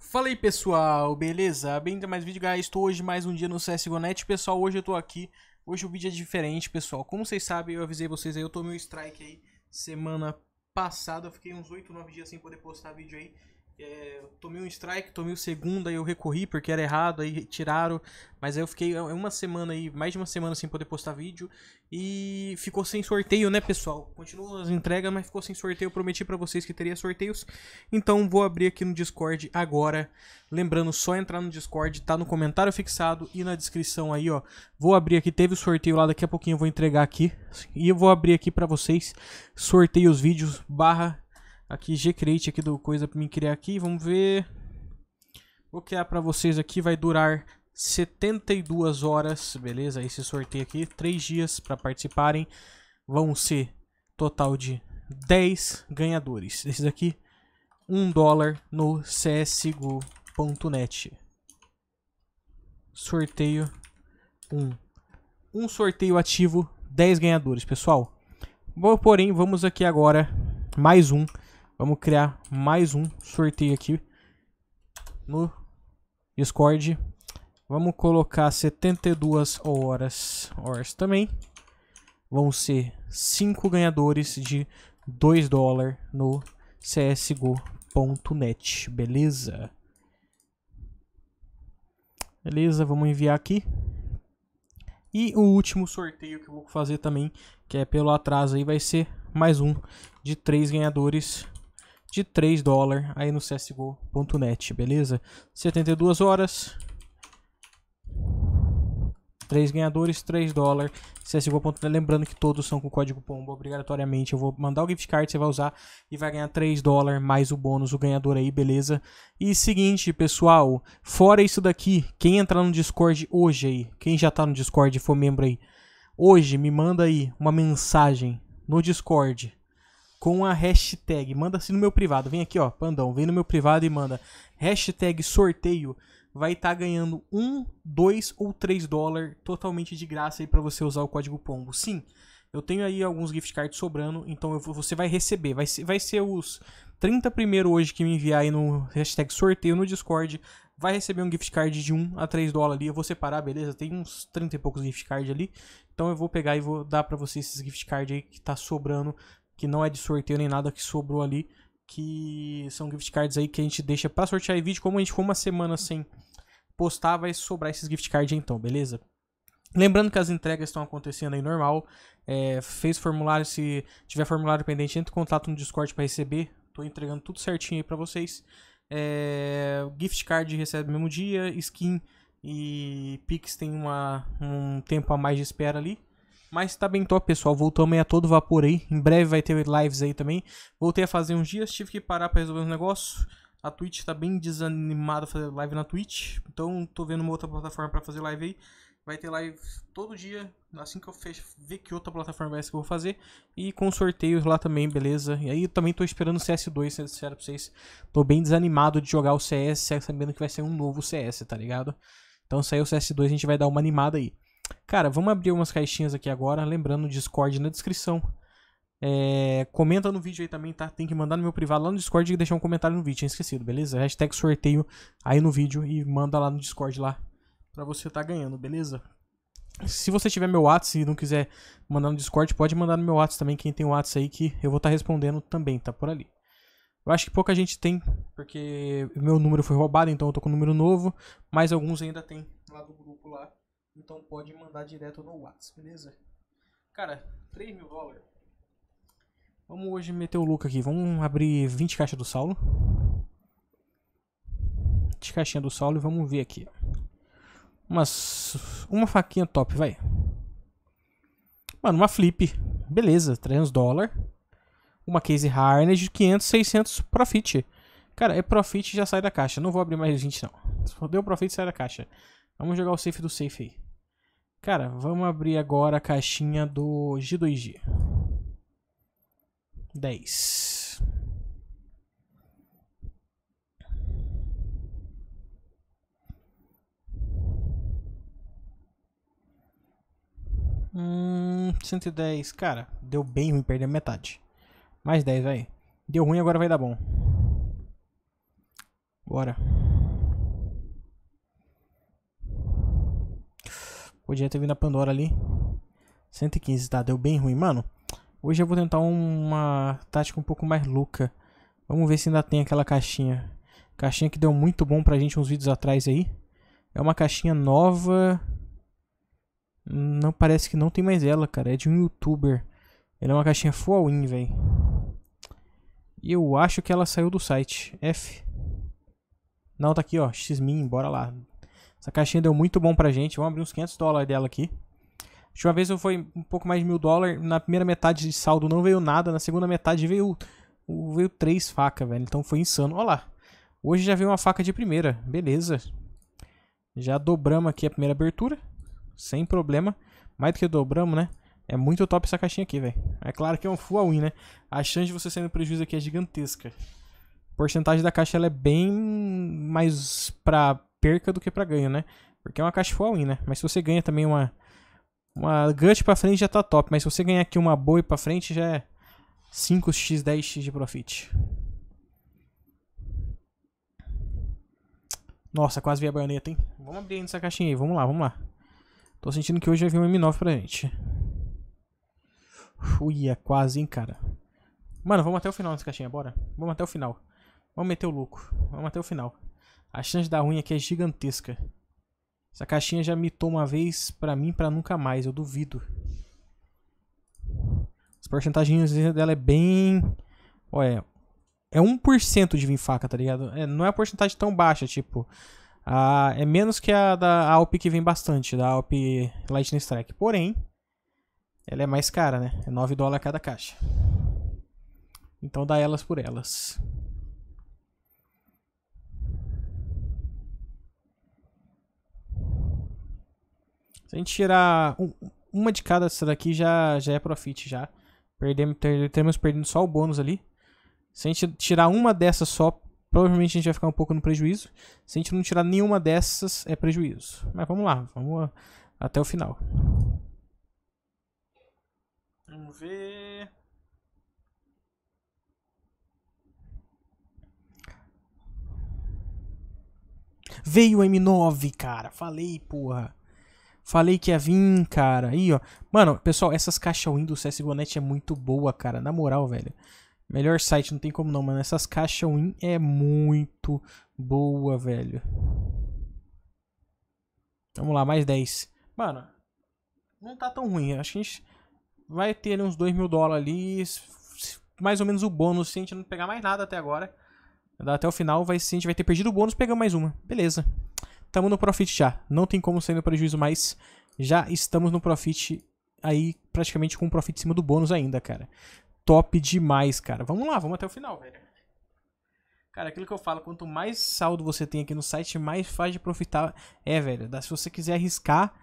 Fala aí pessoal, beleza? Bem-vindo a mais vídeo, guys. Estou hoje mais um dia no CSGONet. Pessoal, hoje eu tô aqui. Hoje o vídeo é diferente, pessoal. Como vocês sabem, eu avisei vocês aí, eu tomei um strike aí semana passada. Eu fiquei uns 8, 9 dias sem poder postar vídeo aí. É, tomei um strike, tomei o segundo, aí eu recorri porque era errado, aí tiraram. Mas aí eu fiquei é, é uma semana aí, mais de uma semana sem poder postar vídeo. E ficou sem sorteio, né, pessoal? Continuam as entregas, mas ficou sem sorteio. Eu prometi para vocês que teria sorteios. Então vou abrir aqui no Discord agora. Lembrando, só entrar no Discord, tá no comentário fixado e na descrição aí, ó. Vou abrir aqui, teve o sorteio lá, daqui a pouquinho eu vou entregar aqui. E eu vou abrir aqui para vocês, sorteio os vídeos, barra aqui gcreate aqui do coisa para me criar aqui, vamos ver. Vou criar para vocês aqui, vai durar 72 horas, beleza? Esse sorteio aqui, três dias para participarem. Vão ser total de 10 ganhadores. Esses aqui, um dólar no csgo.net. Sorteio um, Um sorteio ativo, 10 ganhadores, pessoal. Porém, vamos aqui agora mais um Vamos criar mais um sorteio aqui no Discord. Vamos colocar 72 horas, horas também. Vão ser 5 ganhadores de 2 dólares no csgo.net, beleza? Beleza, vamos enviar aqui. E o último sorteio que eu vou fazer também, que é pelo atraso aí, vai ser mais um de três ganhadores de 3 dólares aí no csgo.net, beleza? 72 horas, 3 ganhadores, 3 dólares, csgo.net. Lembrando que todos são com código POMBO, obrigatoriamente. Eu vou mandar o gift card, você vai usar e vai ganhar 3 dólares mais o bônus, o ganhador aí, beleza? E seguinte, pessoal, fora isso daqui, quem entrar no Discord hoje aí, quem já tá no Discord e for membro aí, hoje me manda aí uma mensagem no Discord com a hashtag. Manda assim no meu privado. Vem aqui, ó, Pandão. Vem no meu privado e manda hashtag sorteio. Vai estar tá ganhando um, dois ou três dólares totalmente de graça aí para você usar o código POMBO. Sim, eu tenho aí alguns gift cards sobrando, então você vai receber. Vai ser, vai ser os 30 primeiro hoje que me enviar aí no hashtag sorteio no Discord. Vai receber um gift card de 1 a 3 dólares ali. Eu vou separar, beleza? Tem uns 30 e poucos gift cards ali. Então eu vou pegar e vou dar para vocês esses gift cards aí que tá sobrando que não é de sorteio nem nada que sobrou ali, que são gift cards aí que a gente deixa para sortear e vídeo. Como a gente ficou uma semana sem postar, vai sobrar esses gift cards então, beleza? Lembrando que as entregas estão acontecendo aí normal. É, fez formulário, se tiver formulário pendente, entre em contato no Discord para receber. Tô entregando tudo certinho aí para vocês. É, gift card recebe no mesmo dia, skin e Pix tem uma, um tempo a mais de espera ali. Mas tá bem top, pessoal. Voltamos aí a todo vapor aí. Em breve vai ter lives aí também. Voltei a fazer uns dias, tive que parar pra resolver um negócio. A Twitch tá bem desanimada fazer live na Twitch. Então tô vendo uma outra plataforma pra fazer live aí. Vai ter live todo dia, assim que eu fecho, ver que outra plataforma vai é ser que eu vou fazer. E com sorteios lá também, beleza? E aí também tô esperando o CS2, sendo sincero pra vocês. Tô bem desanimado de jogar o CS, sabendo que vai ser um novo CS, tá ligado? Então sair o CS2, a gente vai dar uma animada aí. Cara, vamos abrir umas caixinhas aqui agora, lembrando o Discord na descrição. É, comenta no vídeo aí também, tá? Tem que mandar no meu privado lá no Discord e deixar um comentário no vídeo, tinha esquecido, beleza? Hashtag sorteio aí no vídeo e manda lá no Discord lá pra você tá ganhando, beleza? Se você tiver meu WhatsApp e não quiser mandar no Discord, pode mandar no meu WhatsApp também, quem tem o WhatsApp aí que eu vou estar tá respondendo também, tá por ali. Eu acho que pouca gente tem, porque meu número foi roubado, então eu tô com um número novo, mas alguns ainda tem lá do grupo lá. Então pode mandar direto no WhatsApp, beleza? Cara, 3 mil dólares. Vamos hoje meter o louco aqui. Vamos abrir 20 caixas do Saulo. 20 caixinhas do Saulo e vamos ver aqui. Umas, uma faquinha top, vai. Mano, uma flip. Beleza, 300 dólares. Uma case harness, 500, 600 profit. Cara, é profit já sai da caixa. Não vou abrir mais 20 não. Se for deu profit, sai da caixa. Vamos jogar o safe do safe aí. Cara, vamos abrir agora a caixinha do G2G. 10. Hum, 110. Cara, deu bem ruim, perdeu metade. Mais 10, vai. Deu ruim, agora vai dar bom. Bora. Bora. Podia ter vindo a Pandora ali. 115, tá? Deu bem ruim. Mano, hoje eu vou tentar uma tática um pouco mais louca. Vamos ver se ainda tem aquela caixinha. Caixinha que deu muito bom pra gente uns vídeos atrás aí. É uma caixinha nova. Não parece que não tem mais ela, cara. É de um youtuber. Ela é uma caixinha full in, velho. E eu acho que ela saiu do site. F. Não, tá aqui, ó. Xmin, bora lá. Essa caixinha deu muito bom pra gente. Vamos abrir uns 500 dólares dela aqui. A uma vez eu fui um pouco mais de mil dólares. Na primeira metade de saldo não veio nada. Na segunda metade veio, veio três facas, velho. Então foi insano. Olha lá. Hoje já veio uma faca de primeira. Beleza. Já dobramos aqui a primeira abertura. Sem problema. Mais do que dobramos, né? É muito top essa caixinha aqui, velho. É claro que é um full win, né? A chance de você sair no prejuízo aqui é gigantesca. A porcentagem da caixa ela é bem mais pra perca do que para ganho, né? Porque é uma caixa full win, né? Mas se você ganha também uma uma gut para frente já tá top, mas se você ganhar aqui uma boi para frente já é 5x, 10x de profit. Nossa, quase vi a baioneta, hein? Vamos abrir essa caixinha aí, vamos lá, vamos lá. Tô sentindo que hoje vai vir um M9 pra gente. Uia, é quase, hein, cara. Mano, vamos até o final nessa caixinha, bora. Vamos até o final. Vamos meter o louco. Vamos até o final. A chance da ruim aqui é gigantesca. Essa caixinha já mitou uma vez pra mim pra nunca mais, eu duvido. As porcentagens dela é bem... Olha, é 1% de vir faca, tá ligado? É, não é uma porcentagem tão baixa, tipo... A, é menos que a da Alp que vem bastante, da Alp Lightning Strike. Porém, ela é mais cara, né? É 9 dólares cada caixa. Então dá elas por elas. Se a gente tirar um, uma de cada dessa daqui, já, já é profit já. Perdemos, teremos perdido só o bônus ali. Se a gente tirar uma dessas só, provavelmente a gente vai ficar um pouco no prejuízo. Se a gente não tirar nenhuma dessas, é prejuízo. Mas vamos lá, vamos até o final. Vamos ver... Veio o M9, cara. Falei, porra. Falei que ia vir, cara. Aí, ó. Mano, pessoal, essas caixas Windows CSGO.net é muito boa, cara. Na moral, velho. Melhor site, não tem como não, mano. Essas caixas Win é muito boa, velho. Vamos lá, mais 10. Mano, não tá tão ruim. Acho que a gente vai ter uns 2 mil dólares ali. Mais ou menos o bônus, se a gente não pegar mais nada até agora. Até o final, vai, se a gente vai ter perdido o bônus, pegar mais uma. Beleza. Estamos no profit já. Não tem como sair no prejuízo mais. Já estamos no profit aí praticamente com um profit em cima do bônus ainda, cara. Top demais, cara. Vamos lá, vamos até o final, velho. Cara, aquilo que eu falo, quanto mais saldo você tem aqui no site, mais faz de profitar. É, velho, se você quiser arriscar,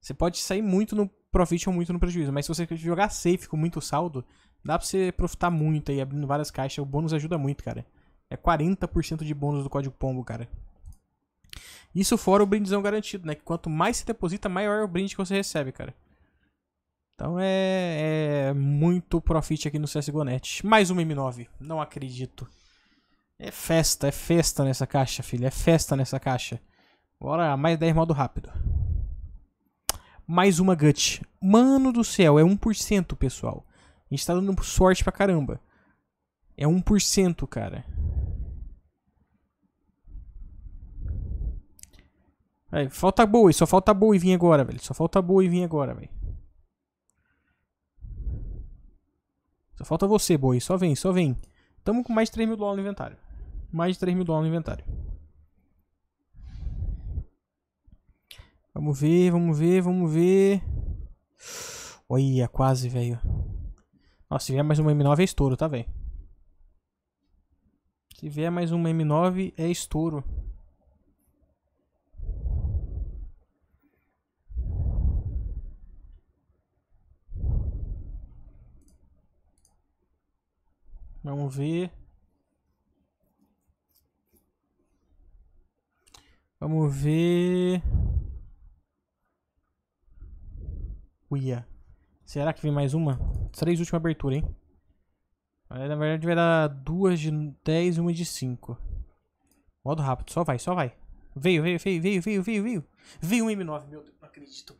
você pode sair muito no profit ou muito no prejuízo. Mas se você jogar safe com muito saldo, dá pra você profitar muito aí, abrindo várias caixas. O bônus ajuda muito, cara. É 40% de bônus do código pombo, cara. Isso fora o brindezão garantido, né? Que quanto mais você deposita, maior é o brinde que você recebe, cara. Então é, é muito profit aqui no CSGO.net. Mais uma M9. Não acredito. É festa, é festa nessa caixa, filho. É festa nessa caixa. Bora, mais 10 modo rápido. Mais uma gut. Mano do céu, é 1%, pessoal. A gente tá dando sorte pra caramba. É 1%, cara. Aí, é, falta boi, só falta boi vir agora, velho. Só falta boi vir agora, velho. Só falta você, boi. Só vem, só vem. Tamo com mais de 3 mil dólares no inventário. Mais de 3 mil dólares no inventário. Vamos ver, vamos ver, vamos ver. Olha, quase, velho. Nossa, se vier mais uma M9 é estouro, tá, velho? Se vier mais uma M9 é estouro. Vamos ver. Vamos ver. Uia. Será que vem mais uma? Três últimas aberturas, hein? É, na verdade vai dar duas de 10 e uma de 5. Modo rápido, só vai, só vai. Veio, veio, veio, veio, veio, veio, veio. Veio um M9, meu Deus, não acredito.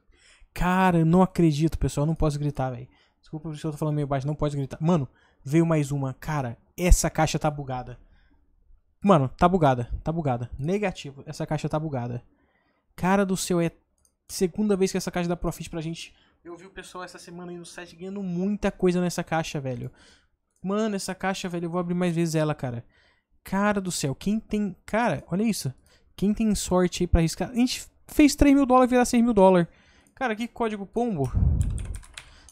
Cara, não acredito, pessoal. não posso gritar, velho. Desculpa se eu tô falando meio baixo, não pode gritar. Mano, Veio mais uma. Cara, essa caixa tá bugada. Mano, tá bugada, tá bugada. Negativo, essa caixa tá bugada. Cara do céu, é segunda vez que essa caixa dá profit pra gente. Eu vi o pessoal essa semana aí no site ganhando muita coisa nessa caixa, velho. Mano, essa caixa, velho, eu vou abrir mais vezes ela, cara. Cara do céu, quem tem. Cara, olha isso. Quem tem sorte aí pra arriscar. A gente fez 3 mil dólares virar 6 mil dólares. Cara, que código pombo.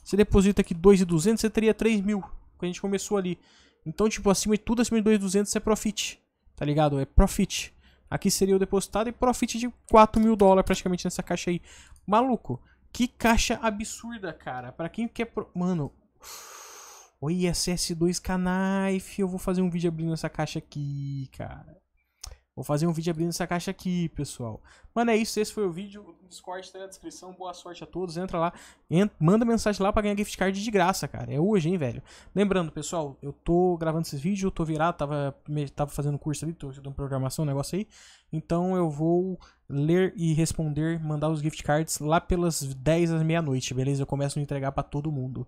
Você deposita aqui 2.200, você teria 3 mil a gente começou ali. Então, tipo, acima de tudo, acima de 2.200 é profit, tá ligado? É profit. Aqui seria o depositado e profit de 4 mil dólares praticamente nessa caixa aí. Maluco, que caixa absurda, cara. Pra quem quer... Pro... Mano... o ISS 2 Knife. Eu vou fazer um vídeo abrindo essa caixa aqui, cara. Vou fazer um vídeo abrindo essa caixa aqui, pessoal. Mano, é isso. Esse foi o vídeo. O Discord tá na descrição. Boa sorte a todos. Entra lá. Entra, manda mensagem lá pra ganhar gift card de graça, cara. É hoje, hein, velho. Lembrando, pessoal, eu tô gravando esses vídeos. Eu tô virado. Tava, tava fazendo curso ali. Tô estudando programação, um negócio aí. Então eu vou ler e responder, mandar os gift cards lá pelas 10 às meia-noite, beleza? Eu começo a entregar para todo mundo.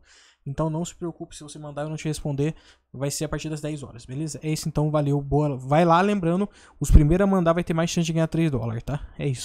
Então não se preocupe se você mandar eu não te responder, vai ser a partir das 10 horas, beleza? É isso então, valeu, boa. Vai lá lembrando, os primeiros a mandar vai ter mais chance de ganhar 3 dólares, tá? É isso.